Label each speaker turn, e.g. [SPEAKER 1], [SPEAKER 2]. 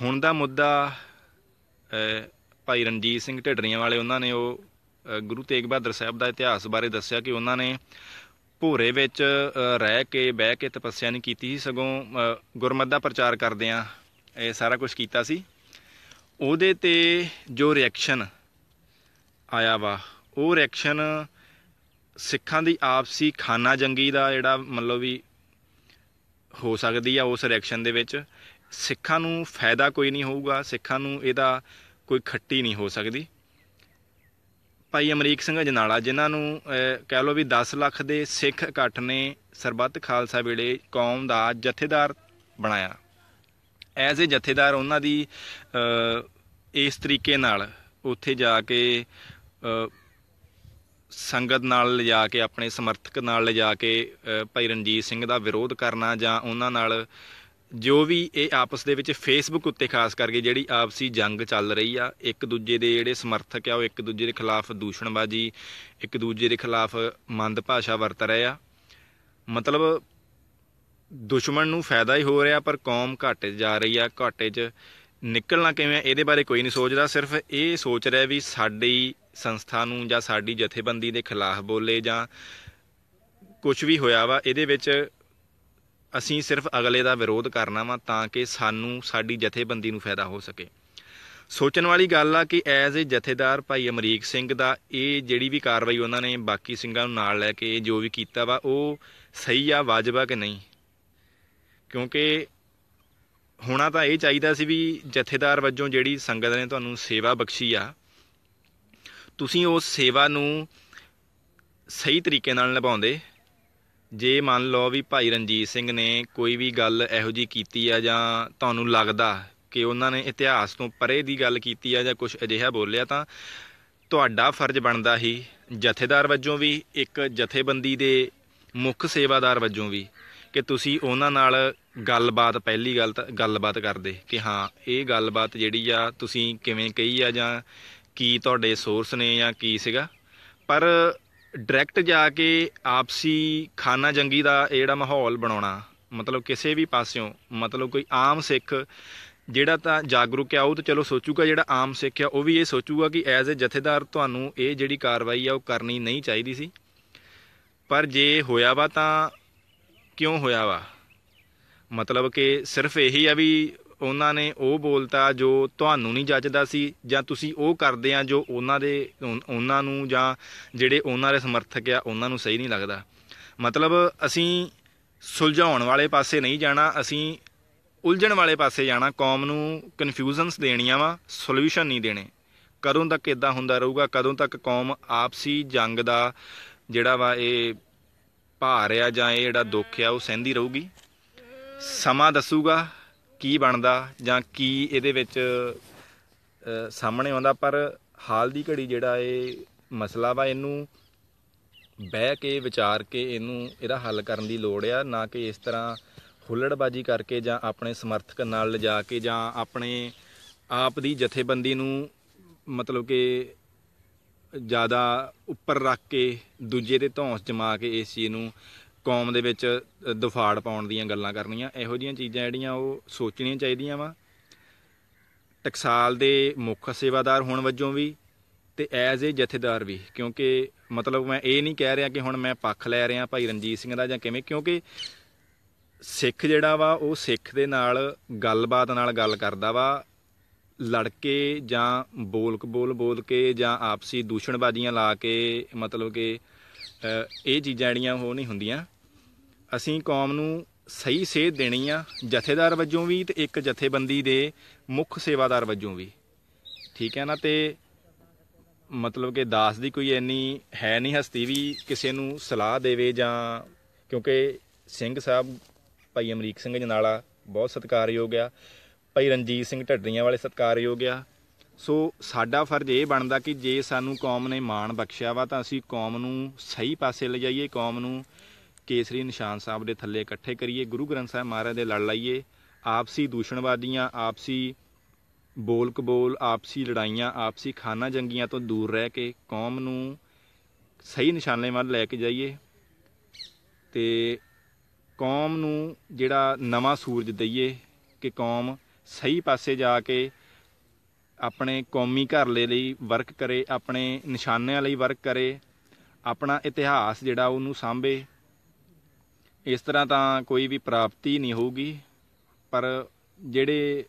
[SPEAKER 1] ਹੁਣ ਦਾ ਮੁੱਦਾ ਭਾਈ ਰਣਜੀਤ ਸਿੰਘ ਢੱਡਰੀਆਂ ਵਾਲੇ ਉਹਨਾਂ ਨੇ ਉਹ ਗੁਰੂ ਤੇਗ ਬਹਾਦਰ ਸਾਹਿਬ ਦਾ ਇਤਿਹਾਸ ਬਾਰੇ ਦੱਸਿਆ ਕਿ ਉਹਨਾਂ ਨੇ ਭੋਰੇ ਵਿੱਚ ਰਹਿ ਕੇ ਬਹਿ ਕੇ ਤਪੱਸਿਆ ਨਹੀਂ ਕੀਤੀ ਸੀ ਸਗੋਂ ਗੁਰਮਤ ਦਾ ਪ੍ਰਚਾਰ ਕਰਦੇ ਆ ਇਹ ਸਾਰਾ ਕੁਝ ਕੀਤਾ ਸੀ ਉਹਦੇ ਤੇ ਜੋ ਰਿਐਕਸ਼ਨ ਆਇਆ ਵਾ ਉਹ ਰਿਐਕਸ਼ਨ ਸਿੱਖਾਂ ਦੀ ਆਪਸੀ ਖਾਨਾ ਜੰਗੀ ਦਾ ਜਿਹੜਾ ਮਤਲਬ ਵੀ ਹੋ ਸਕਦੀ ਆ ਉਸ ਰਿਐਕਸ਼ਨ ਦੇ ਵਿੱਚ ਸਿੱਖਾਂ ਨੂੰ ਫਾਇਦਾ ਕੋਈ ਨਹੀਂ ਹੋਊਗਾ ਸਿੱਖਾਂ ਨੂੰ ਇਹਦਾ ਕੋਈ ਖੱਟੀ ਨਹੀਂ ਹੋ ਸਕਦੀ ਭਾਈ ਅਮਰੀਕ ਸਿੰਘ ਜਨਾਲਾ ਜਿਨ੍ਹਾਂ ਨੂੰ ਕਹਿ ਲੋ ਵੀ 10 ਲੱਖ ਦੇ ਸਿੱਖ ਇਕੱਠ ਨੇ ਸਰਬੱਤ ਖਾਲਸਾ ਵੇਲੇ ਕੌਮ ਦਾ ਜਥੇਦਾਰ ਬਣਾਇਆ ਐਜ਼ ਅ ਜਥੇਦਾਰ ਉਹਨਾਂ ਦੀ ਇਸ ਤਰੀਕੇ ਨਾਲ ਉੱਥੇ ਜਾ ਕੇ ਸੰਗਤ ਨਾਲ ਲਿਜਾ ਕੇ ਆਪਣੇ ਸਮਰਥਕ ਨਾਲ ਲਿਜਾ ਕੇ ਭਾਈ ਰਣਜੀਤ ਸਿੰਘ ਦਾ ਵਿਰੋਧ ਕਰਨਾ ਜਾਂ ਉਹਨਾਂ ਨਾਲ ਜੋ ਵੀ ਇਹ ਆਪਸ ਦੇ ਵਿੱਚ ਫੇਸਬੁੱਕ ਉੱਤੇ ਖਾਸ ਕਰਕੇ ਜਿਹੜੀ ਆਪਸੀ ਜੰਗ ਚੱਲ ਰਹੀ ਆ ਇੱਕ ਦੂਜੇ ਦੇ ਜਿਹੜੇ ਸਮਰਥਕ ਆ ਉਹ ਇੱਕ ਦੂਜੇ ਦੇ ਖਿਲਾਫ ਦੂਸ਼ਣਬਾਜ਼ੀ ਇੱਕ ਦੂਜੇ ਦੇ ਖਿਲਾਫ ਮੰਦ ਭਾਸ਼ਾ ਵਰਤ ਰਹੇ ਆ ਮਤਲਬ ਦੁਸ਼ਮਣ ਨੂੰ ਫਾਇਦਾ ਹੀ ਹੋ ਰਿਹਾ ਪਰ ਕੌਮ ਘਾਟੇ ਜਾ ਰਹੀ ਆ ਘਾਟੇ 'ਚ ਨਿਕਲਣਾ ਕਿਵੇਂ ਇਹਦੇ ਬਾਰੇ ਕੋਈ ਨਹੀਂ ਸੋਚਦਾ ਸਿਰਫ ਇਹ ਸੋਚ ਰਿਹਾ ਵੀ ਸਾਡੀ ਸੰਸਥਾ ਨੂੰ ਜਾਂ ਸਾਡੀ ਜਥੇਬੰਦੀ ਦੇ ਖਿਲਾਫ ਬੋਲੇ ਜਾਂ ਕੁਝ ਵੀ ਹੋਇਆ ਵਾ ਇਹਦੇ ਵਿੱਚ ਅਸੀਂ ਸਿਰਫ ਅਗਲੇ ਦਾ ਵਿਰੋਧ ਕਰਨਾ ਵਾ ਤਾਂ ਕਿ ਸਾਨੂੰ ਸਾਡੀ ਜਥੇਬੰਦੀ ਨੂੰ ਫਾਇਦਾ ਹੋ ਸਕੇ ਸੋਚਣ ਵਾਲੀ ਗੱਲ ਆ ਕਿ ਐਜ਼ ਅ ਜਥੇਦਾਰ ਭਾਈ ਅਮਰੀਕ ਸਿੰਘ ਦਾ ਇਹ ਜਿਹੜੀ ਵੀ ਕਾਰਵਾਈ ਉਹਨਾਂ ਨੇ ਬਾਕੀ ਸਿੰਘਾਂ ਨੂੰ ਨਾਲ ਲੈ ਕੇ ਜੋ ਵੀ ਕੀਤਾ ਵਾ ਉਹ ਸਹੀ ਆ ਵਾਜਬ ਆ ਕਿ ਨਹੀਂ ਕਿਉਂਕਿ ਹੋਣਾ ਤਾਂ ਇਹ ਚਾਹੀਦਾ ਸੀ ਵੀ ਜਥੇਦਾਰ ਵੱਜੋਂ ਜਿਹੜੀ ਸੰਗਤ ਨੇ ਤੁਹਾਨੂੰ ਸੇਵਾ ਬਖਸ਼ੀ ਆ ਤੁਸੀਂ ਉਸ ਸੇਵਾ ਨੂੰ ਸਹੀ ਤਰੀਕੇ ਨਾਲ ਨਿਭਾਉਂਦੇ ਜੇ ਮੰਨ ਲਓ ਵੀ ਭਾਈ ਰਣਜੀਤ ਸਿੰਘ ਨੇ ਕੋਈ ਵੀ ਗੱਲ ਇਹੋ ਜੀ ਕੀਤੀ ਆ ਜਾਂ ਤੁਹਾਨੂੰ ਲੱਗਦਾ ਕਿ ਉਹਨਾਂ ਨੇ ਇਤਿਹਾਸ ਤੋਂ ਪਰੇ ਦੀ ਗੱਲ ਕੀਤੀ ਆ ਜਾਂ ਕੁਝ ਅਜਿਹਾ ਬੋਲਿਆ ਤਾਂ ਤੁਹਾਡਾ ਫਰਜ਼ ਬਣਦਾ ਹੀ ਜਥੇਦਾਰ ਵੱਜੋਂ ਵੀ ਇੱਕ ਜਥੇਬੰਦੀ ਦੇ ਮੁੱਖ ਸੇਵਾਦਾਰ ਵੱਜੋਂ ਵੀ ਕਿ ਤੁਸੀਂ ਉਹਨਾਂ ਨਾਲ ਗੱਲਬਾਤ ਪਹਿਲੀ ਗੱਲ ਗੱਲਬਾਤ ਕਰਦੇ ਕਿ ਹਾਂ ਇਹ ਗੱਲਬਾਤ ਜਿਹੜੀ ਆ ਤੁਸੀਂ ਕਿਵੇਂ ਕਹੀ ਆ ਜਾਂ ਕੀ ਤੁਹਾਡੇ ਸੋਰਸ ਨੇ ਜਾਂ ਕੀ ਸੀਗਾ ਪਰ ਡਾਇਰੈਕਟ ਜਾ ਕੇ ਆਪਸੀ ਖਾਨਾ ਜੰਗੀ ਦਾ ਜਿਹੜਾ ਮਾਹੌਲ ਬਣਾਉਣਾ ਮਤਲਬ ਕਿਸੇ ਵੀ ਪਾਸਿਓਂ ਮਤਲਬ ਕੋਈ ਆਮ ਸਿੱਖ ਜਿਹੜਾ ਤਾਂ ਜਾਗਰੂਕ ਆ ਉਹ ਤਾਂ ਚਲੋ ਸੋਚੂਗਾ ਜਿਹੜਾ ਆਮ ਸਿੱਖ ਆ ਉਹ ਵੀ ਇਹ ਸੋਚੂਗਾ ਕਿ ਐਜ਼ ਅ ਜਥੇਦਾਰ ਤੁਹਾਨੂੰ ਇਹ ਜਿਹੜੀ ਕਾਰਵਾਈ ਆ ਉਹ ਕਰਨੀ ਨਹੀਂ ਚਾਹੀਦੀ ਸੀ ਪਰ ਜੇ ਹੋਇਆ ਵਾ ਤਾਂ ਕਿਉਂ ਹੋਇਆ ਵਾ ਮਤਲਬ ਕਿ ਸਿਰਫ ਇਹੀ ਆ ਵੀ ਉਹਨਾਂ ਨੇ ਉਹ ਬੋਲਤਾ ਜੋ ਤੁਹਾਨੂੰ ਨਹੀਂ ਜੱਜਦਾ ਸੀ ਜਾਂ ਤੁਸੀਂ ਉਹ ਕਰਦੇ ਆ ਜੋ ਉਹਨਾਂ ਦੇ ਉਹਨਾਂ ਨੂੰ ਜਾਂ ਜਿਹੜੇ ਉਹਨਾਂ ਦੇ ਸਮਰਥਕ ਆ ਉਹਨਾਂ ਨੂੰ ਸਹੀ ਨਹੀਂ ਲੱਗਦਾ ਮਤਲਬ ਅਸੀਂ ਸੁਲਝਾਉਣ ਵਾਲੇ ਪਾਸੇ ਨਹੀਂ ਜਾਣਾ ਅਸੀਂ ਉਲਝਣ ਵਾਲੇ ਪਾਸੇ ਜਾਣਾ ਕੌਮ ਨੂੰ ਕਨਫਿਊਜ਼ਨਸ ਦੇਣੀਆਂ ਵਾ ਸੋਲੂਸ਼ਨ ਨਹੀਂ ਦੇਣੇ ਕਦੋਂ ਤੱਕ ਇਦਾਂ ਹੁੰਦਾ ਰਹੂਗਾ ਕਦੋਂ ਤੱਕ ਕੌਮ ਆਪਸੀ ਜੰਗ ਦਾ ਜਿਹੜਾ ਵਾ ਇਹ ਭਾਰ ਆ ਜਾਂ ਇਹ ਜਿਹੜਾ ਦੁੱਖ ਆ ਉਹ ਸਹਿੰਦੀ ਰਹੂਗੀ ਸਮਾਂ ਦੱਸੂਗਾ ਕੀ ਬਣਦਾ ਜਾਂ ਕੀ ਇਹਦੇ ਵਿੱਚ ਸਾਹਮਣੇ ਆਉਂਦਾ ਪਰ ਹਾਲ ਦੀ ਘੜੀ ਜਿਹੜਾ ਇਹ ਮਸਲਾ ਵਾ ਇਹਨੂੰ ਬਹਿ ਕੇ ਵਿਚਾਰ ਕੇ ਇਹਨੂੰ ਇਹਦਾ ਹੱਲ ਕਰਨ ਦੀ ਲੋੜ ਆ ਨਾ ਕਿ ਇਸ ਤਰ੍ਹਾਂ ਹੁੱਲੜਬਾਜੀ ਕਰਕੇ ਜਾਂ ਆਪਣੇ ਸਮਰਥਕ ਨਾਲ ਲਿਜਾ ਕੇ ਜਾਂ ਆਪਣੇ ਆਪ ਦੀ ਜਥੇਬੰਦੀ ਨੂੰ ਮਤਲਬ ਕਿ ਜ਼ਿਆਦਾ ਉੱਪਰ ਰੱਖ ਕੇ ਦੂਜੇ ਦੇ ਧੌਂਸ ਜਮਾ ਕੇ ਇਸ ਚੀਜ਼ ਨੂੰ ਕੌਮ ਦੇ ਵਿੱਚ ਦੁਫਾੜ ਪਾਉਣ ਦੀਆਂ ਗੱਲਾਂ ਕਰਨੀਆਂ ਇਹੋ ਜੀਆਂ ਚੀਜ਼ਾਂ ਜਿਹੜੀਆਂ ਉਹ ਸੋਚਣੀਆਂ ਚਾਹੀਦੀਆਂ ਵਾ ਟਕਸਾਲ ਦੇ ਮੁੱਖ ਸੇਵਾਦਾਰ ਹੋਣ ਵਜੋਂ ਵੀ ਤੇ ਐਜ਼ ਏ ਜਥੇਦਾਰ ਵੀ ਕਿਉਂਕਿ ਮਤਲਬ ਮੈਂ ਇਹ ਨਹੀਂ ਕਹਿ ਰਿਹਾ ਕਿ ਹੁਣ ਮੈਂ ਪੱਖ ਲੈ ਰਿਹਾ ਭਾਈ ਰਣਜੀਤ ਸਿੰਘ ਦਾ ਜਾਂ ਕਿਵੇਂ ਕਿਉਂਕਿ ਸਿੱਖ ਜਿਹੜਾ ਵਾ ਉਹ ਸਿੱਖ ਦੇ ਨਾਲ ਗੱਲਬਾਤ ਨਾਲ ਗੱਲ ਕਰਦਾ ਵਾ ਲੜ ਕੇ ਜਾਂ ਬੋਲਕ ਬੋਲ ਬੋਲ ਕੇ ਜਾਂ ਆਪਸੀ ਦੂਸ਼ਣਬਾਜ਼ੀਆਂ ਲਾ ਕੇ ਮਤਲਬ ਕਿ ਇਹ ਚੀਜ਼ਾਂ ਜਿਹੜੀਆਂ ਉਹ ਨਹੀਂ ਹੁੰਦੀਆਂ ਅਸੀਂ ਕੌਮ ਨੂੰ ਸਹੀ ਸੇਧ ਦੇਣੀ ਆ ਜਥੇਦਾਰ ਵੱਜੋਂ ਵੀ ਤੇ ਇੱਕ ਜਥੇਬੰਦੀ ਦੇ ਮੁੱਖ ਸੇਵਾਦਾਰ ਵੱਜੋਂ ਵੀ ਠੀਕ ਹੈ ਨਾ ਤੇ ਮਤਲਬ ਕਿ ਦਾਸ ਦੀ ਕੋਈ ਐਨੀ ਹੈ ਨਹੀਂ ਹਸਤੀ ਵੀ ਕਿਸੇ ਨੂੰ ਸਲਾਹ ਦੇਵੇ ਜਾਂ ਕਿਉਂਕਿ ਸਿੰਘ ਸਾਹਿਬ ਭਾਈ ਅਮਰੀਕ ਸਿੰਘ ਜਨਾਲਾ ਬਹੁਤ ਸਤਿਕਾਰਯੋਗ ਆ ਭਾਈ ਰਣਜੀਤ ਸਿੰਘ ਢੱਡਰੀਆਂ ਵਾਲੇ ਸਤਿਕਾਰਯੋਗ ਆ ਸੋ ਸਾਡਾ ਫਰਜ਼ ਇਹ ਬਣਦਾ ਕਿ ਜੇ ਸਾਨੂੰ ਕੌਮ ਨੇ ਮਾਣ ਬਖਸ਼ਿਆ ਵਾ ਤਾਂ ਅਸੀਂ ਕੌਮ ਨੂੰ ਸਹੀ ਪਾਸੇ ਲਿਜਾਈਏ ਕੌਮ ਨੂੰ ਕੇਸਰੀ ਨਿਸ਼ਾਨ ਸਾਹਿਬ ਦੇ ਥੱਲੇ ਇਕੱਠੇ ਕਰੀਏ ਗੁਰੂ ਗ੍ਰੰਥ ਸਾਹਿਬ ਮਹਾਰਾਜ ਦੇ ਲੜ ਲਾਈਏ ਆਪਸੀ ਦੂਸ਼ਣਵਾਦੀਆਂ ਆਪਸੀ ਬੋਲ ਕਬੋਲ ਆਪਸੀ ਲੜਾਈਆਂ ਆਪਸੀ ਖਾਨਾ ਜੰਗੀਆਂ ਤੋਂ ਦੂਰ ਰਹਿ ਕੇ ਕੌਮ ਨੂੰ ਸਹੀ ਨਿਸ਼ਾਨੇ ਵੱਲ ਲੈ ਕੇ ਜਾਈਏ ਤੇ ਕੌਮ ਨੂੰ ਜਿਹੜਾ ਨਵਾਂ ਸੂਰਜ ਦਈਏ ਕਿ ਕੌਮ ਸਹੀ ਪਾਸੇ ਜਾ ਕੇ ਆਪਣੇ ਕੌਮੀ ਘਰਲੇ ਲਈ ਵਰਕ ਕਰੇ ਆਪਣੇ ਨਿਸ਼ਾਨਿਆਂ ਲਈ ਵਰਕ ਕਰੇ ਆਪਣਾ ਇਤਿਹਾਸ ਜਿਹੜਾ ਉਹਨੂੰ ਸਾਂਭੇ ਇਸ ਤਰ੍ਹਾਂ ਤਾਂ ਕੋਈ ਵੀ ਪ੍ਰਾਪਤੀ ਨਹੀਂ ਹੋਊਗੀ ਪਰ ਜਿਹੜੇ